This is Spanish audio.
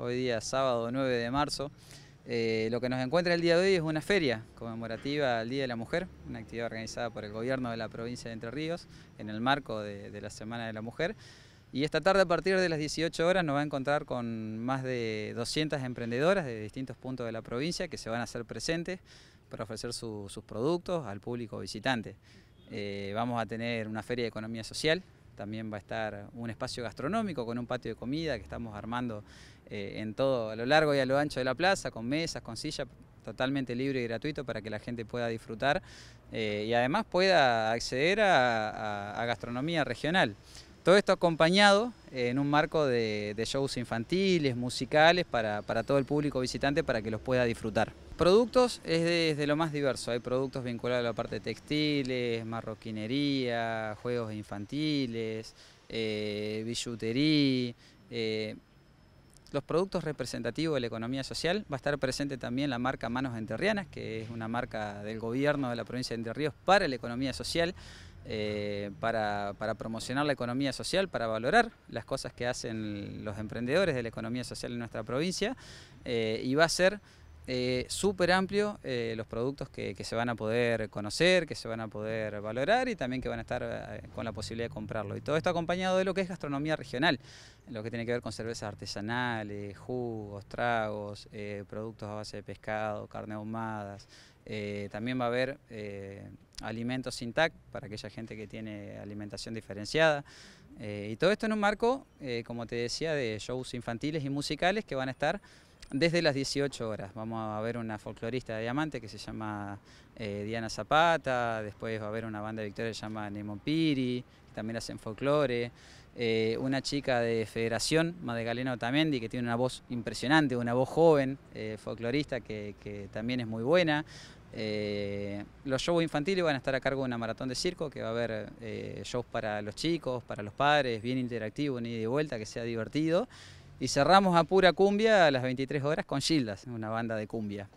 hoy día sábado 9 de marzo. Eh, lo que nos encuentra el día de hoy es una feria conmemorativa al Día de la Mujer, una actividad organizada por el gobierno de la provincia de Entre Ríos en el marco de, la Semana de la Mujer. Y esta tarde a partir de las 18 horas nos va a encontrar con más de 200 emprendedoras de distintos puntos de la provincia que se van a hacer presentes para ofrecer sus productos al público visitante. Eh, vamos a tener una feria de economía social también va a estar un espacio gastronómico con un patio de comida que estamos armando eh, en todo, a lo largo y a lo ancho de la plaza, con mesas, con sillas, totalmente libre y gratuito para que la gente pueda disfrutar eh, y además pueda acceder a gastronomía regional. Todo esto acompañado en un marco de, shows infantiles, musicales, para, todo el público visitante para que los pueda disfrutar. Productos es de, lo más diverso, hay productos vinculados a la parte de textiles, marroquinería, juegos infantiles, eh, billutería. Eh, los productos representativos de la economía social. Va a estar presente también la marca Manos Enterrianas, que es una marca del gobierno de la provincia de Entre Ríos para la economía social. Eh, para, promocionar la economía social, para valorar las cosas que hacen los emprendedores de la economía social en nuestra provincia eh, y va a ser eh, súper amplio los productos que, se van a poder conocer, que se van a poder valorar y también que van a estar con la posibilidad de comprarlo. Y todo esto acompañado de lo que es gastronomía regional, lo que tiene que ver con cervezas artesanales, jugos, tragos, productos a base de pescado, carne ahumadas. también va a haber alimentos sin TAC para aquella gente que tiene alimentación diferenciada. Eh, y todo esto en un marco, eh, como te decía, de shows infantiles y musicales que van a estar desde las 18 horas. Vamos a ver una folclorista de diamante que se llama eh, Diana Zapata, después va a haber una banda de Victoria que se llama Nemo Piri, que también hacen folclore, una chica de Federación, Madegalena Otamendi, que tiene una voz impresionante, una voz joven, folclorista que, que, también es muy buena. Eh, los shows infantiles van a estar a cargo de una maratón de circo, que va a haber eh, shows para los chicos, para los padres, bien interactivo, ni de vuelta, que sea divertido. Y cerramos a pura cumbia a las 23 horas con Gildas, una banda de cumbia.